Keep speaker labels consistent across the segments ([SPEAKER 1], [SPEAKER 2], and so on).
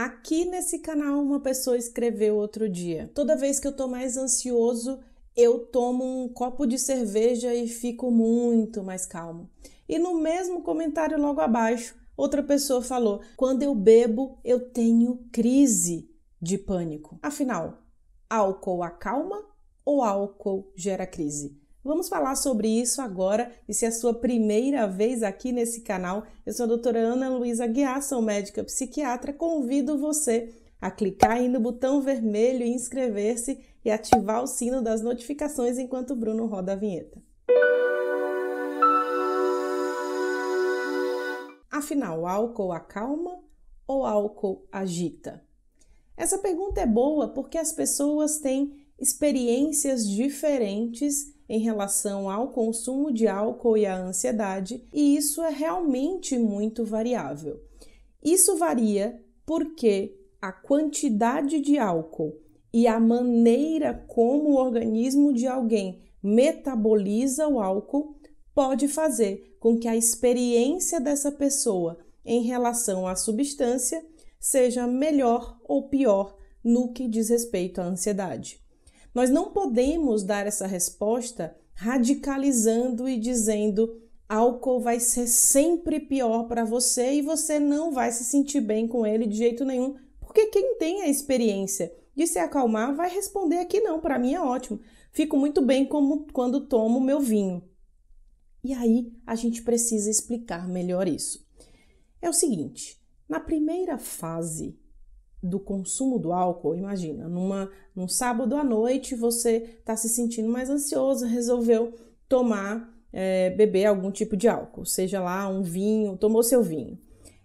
[SPEAKER 1] Aqui nesse canal, uma pessoa escreveu outro dia: toda vez que eu tô mais ansioso, eu tomo um copo de cerveja e fico muito mais calmo. E no mesmo comentário logo abaixo, outra pessoa falou: quando eu bebo, eu tenho crise de pânico. Afinal, álcool acalma ou álcool gera crise? Vamos falar sobre isso agora e se é a sua primeira vez aqui nesse canal, eu sou a doutora Ana Luísa Guiar, sou médica psiquiatra, convido você a clicar aí no botão vermelho e inscrever-se e ativar o sino das notificações enquanto o Bruno roda a vinheta. Afinal, o álcool acalma ou álcool agita? Essa pergunta é boa porque as pessoas têm experiências diferentes em relação ao consumo de álcool e à ansiedade, e isso é realmente muito variável. Isso varia porque a quantidade de álcool e a maneira como o organismo de alguém metaboliza o álcool pode fazer com que a experiência dessa pessoa em relação à substância seja melhor ou pior no que diz respeito à ansiedade. Nós não podemos dar essa resposta radicalizando e dizendo álcool vai ser sempre pior para você e você não vai se sentir bem com ele de jeito nenhum, porque quem tem a experiência de se acalmar vai responder aqui não, para mim é ótimo. Fico muito bem como quando tomo meu vinho. E aí a gente precisa explicar melhor isso. É o seguinte, na primeira fase do consumo do álcool, imagina, numa, num sábado à noite você está se sentindo mais ansioso, resolveu tomar, é, beber algum tipo de álcool, seja lá um vinho, tomou seu vinho.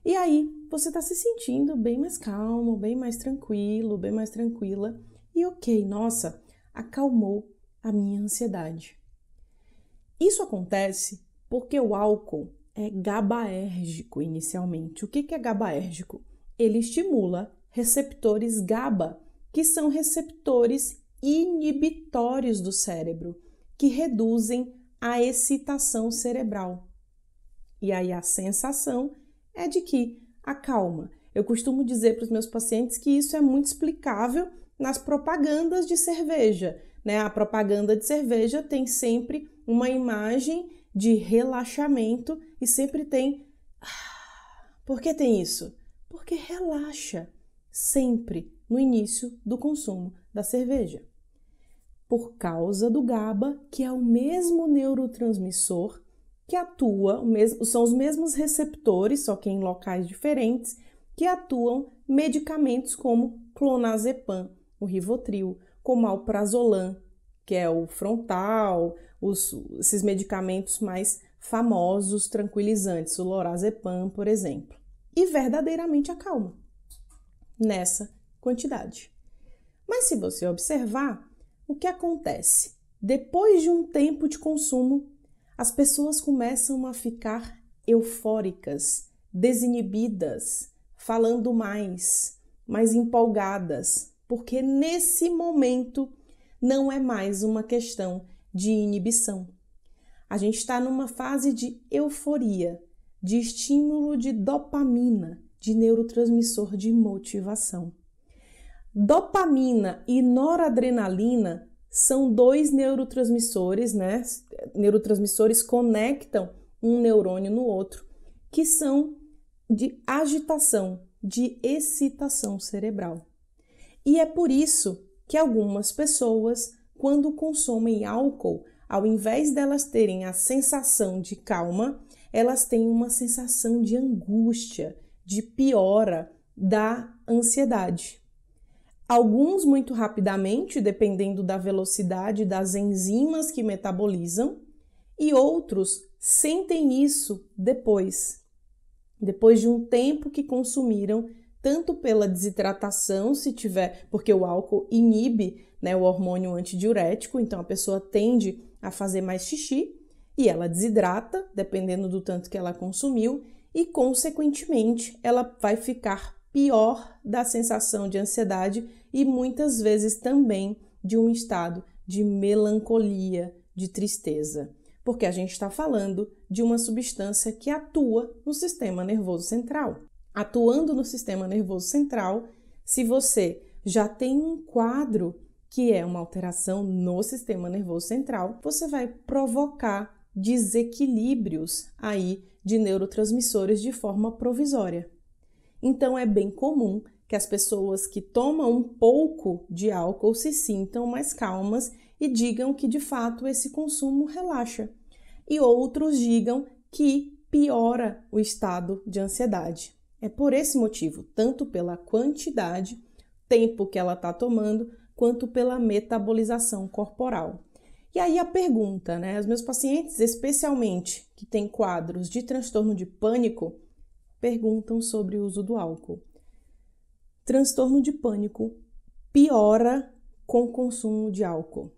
[SPEAKER 1] E aí você está se sentindo bem mais calmo, bem mais tranquilo, bem mais tranquila. E ok, nossa, acalmou a minha ansiedade. Isso acontece porque o álcool é gabaérgico inicialmente. O que é gabaérgico? Ele estimula receptores GABA, que são receptores inibitórios do cérebro, que reduzem a excitação cerebral. E aí a sensação é de que acalma. Eu costumo dizer para os meus pacientes que isso é muito explicável nas propagandas de cerveja. Né? A propaganda de cerveja tem sempre uma imagem de relaxamento e sempre tem. Ah, por que tem isso? Porque relaxa sempre no início do consumo da cerveja, por causa do GABA, que é o mesmo neurotransmissor que atua, são os mesmos receptores, só que em locais diferentes, que atuam medicamentos como clonazepam, o Rivotril, como alprazolam, que é o frontal, os, esses medicamentos mais famosos tranquilizantes, o lorazepam, por exemplo. E verdadeiramente acalma nessa quantidade. Mas se você observar, o que acontece? Depois de um tempo de consumo, as pessoas começam a ficar eufóricas, desinibidas, falando mais, mais empolgadas, porque nesse momento não é mais uma questão de inibição. A gente está numa fase de euforia, de estímulo de dopamina, de neurotransmissor de motivação. Dopamina e noradrenalina são dois neurotransmissores, né? Neurotransmissores conectam um neurônio no outro, que são de agitação, de excitação cerebral. E é por isso que algumas pessoas, quando consomem álcool, ao invés delas terem a sensação de calma, elas têm uma sensação de angústia, de piora da ansiedade. Alguns muito rapidamente, dependendo da velocidade das enzimas que metabolizam, e outros sentem isso depois, depois de um tempo que consumiram, tanto pela desidratação, se tiver, porque o álcool inibe né, o hormônio antidiurético, então a pessoa tende a fazer mais xixi e ela desidrata, dependendo do tanto que ela consumiu, e, consequentemente, ela vai ficar pior da sensação de ansiedade e muitas vezes também de um estado de melancolia, de tristeza, porque a gente está falando de uma substância que atua no sistema nervoso central. Atuando no sistema nervoso central, se você já tem um quadro que é uma alteração no sistema nervoso central, você vai provocar desequilíbrios aí de neurotransmissores de forma provisória. Então é bem comum que as pessoas que tomam um pouco de álcool se sintam mais calmas e digam que de fato esse consumo relaxa, e outros digam que piora o estado de ansiedade. É por esse motivo, tanto pela quantidade, tempo que ela está tomando, quanto pela metabolização corporal. E aí a pergunta, né? Os meus pacientes, especialmente que têm quadros de transtorno de pânico, perguntam sobre o uso do álcool. Transtorno de pânico piora com consumo de álcool.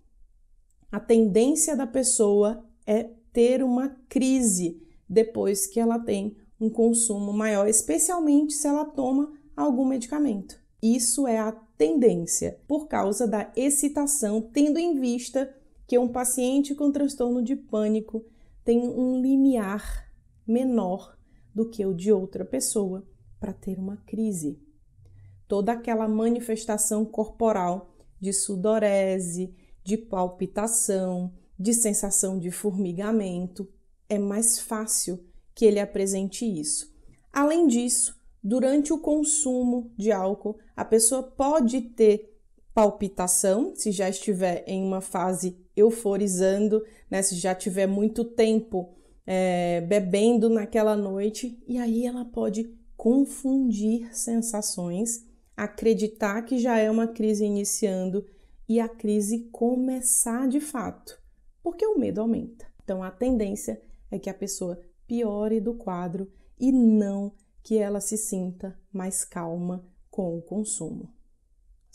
[SPEAKER 1] A tendência da pessoa é ter uma crise depois que ela tem um consumo maior, especialmente se ela toma algum medicamento. Isso é a tendência por causa da excitação, tendo em vista que um paciente com transtorno de pânico tem um limiar menor do que o de outra pessoa para ter uma crise. Toda aquela manifestação corporal de sudorese, de palpitação, de sensação de formigamento, é mais fácil que ele apresente isso. Além disso, durante o consumo de álcool, a pessoa pode ter palpitação, se já estiver em uma fase euforizando, né? Se já tiver muito tempo é, bebendo naquela noite, e aí ela pode confundir sensações, acreditar que já é uma crise iniciando e a crise começar de fato, porque o medo aumenta. Então a tendência é que a pessoa piore do quadro e não que ela se sinta mais calma com o consumo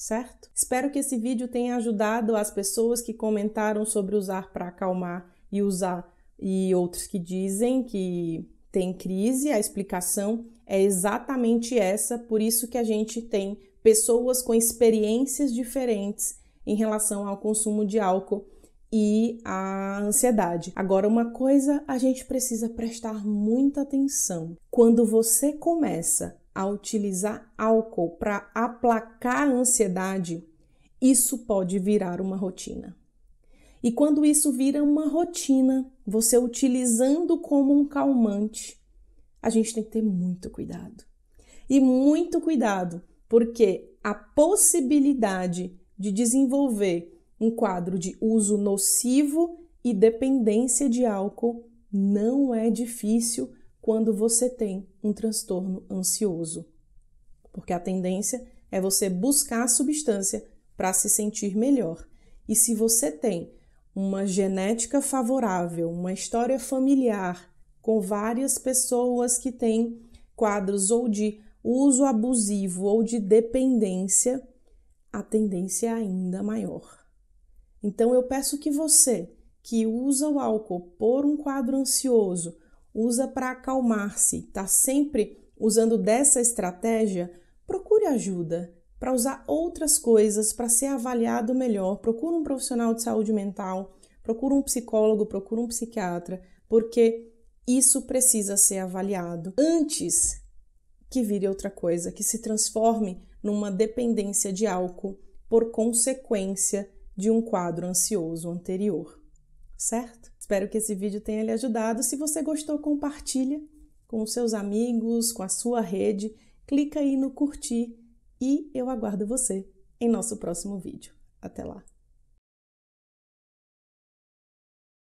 [SPEAKER 1] certo? Espero que esse vídeo tenha ajudado as pessoas que comentaram sobre usar para acalmar e usar e outros que dizem que tem crise. A explicação é exatamente essa, por isso que a gente tem pessoas com experiências diferentes em relação ao consumo de álcool e a ansiedade. Agora, uma coisa a gente precisa prestar muita atenção: quando você começa a utilizar álcool para aplacar a ansiedade, isso pode virar uma rotina. E quando isso vira uma rotina, você utilizando como um calmante, a gente tem que ter muito cuidado. E muito cuidado, porque a possibilidade de desenvolver um quadro de uso nocivo e dependência de álcool não é difícil quando você tem um transtorno ansioso. Porque a tendência é você buscar a substância para se sentir melhor. E se você tem uma genética favorável, uma história familiar com várias pessoas que têm quadros ou de uso abusivo ou de dependência, a tendência é ainda maior. Então eu peço que você que usa o álcool por um quadro ansioso usa para acalmar-se, está sempre usando dessa estratégia, procure ajuda para usar outras coisas para ser avaliado melhor. Procure um profissional de saúde mental, procure um psicólogo, procure um psiquiatra, porque isso precisa ser avaliado antes que vire outra coisa, que se transforme numa dependência de álcool por consequência de um quadro ansioso anterior certo? Espero que esse vídeo tenha lhe ajudado. Se você gostou, compartilha com os seus amigos, com a sua rede. Clica aí no curtir e eu aguardo você em nosso próximo vídeo. Até lá!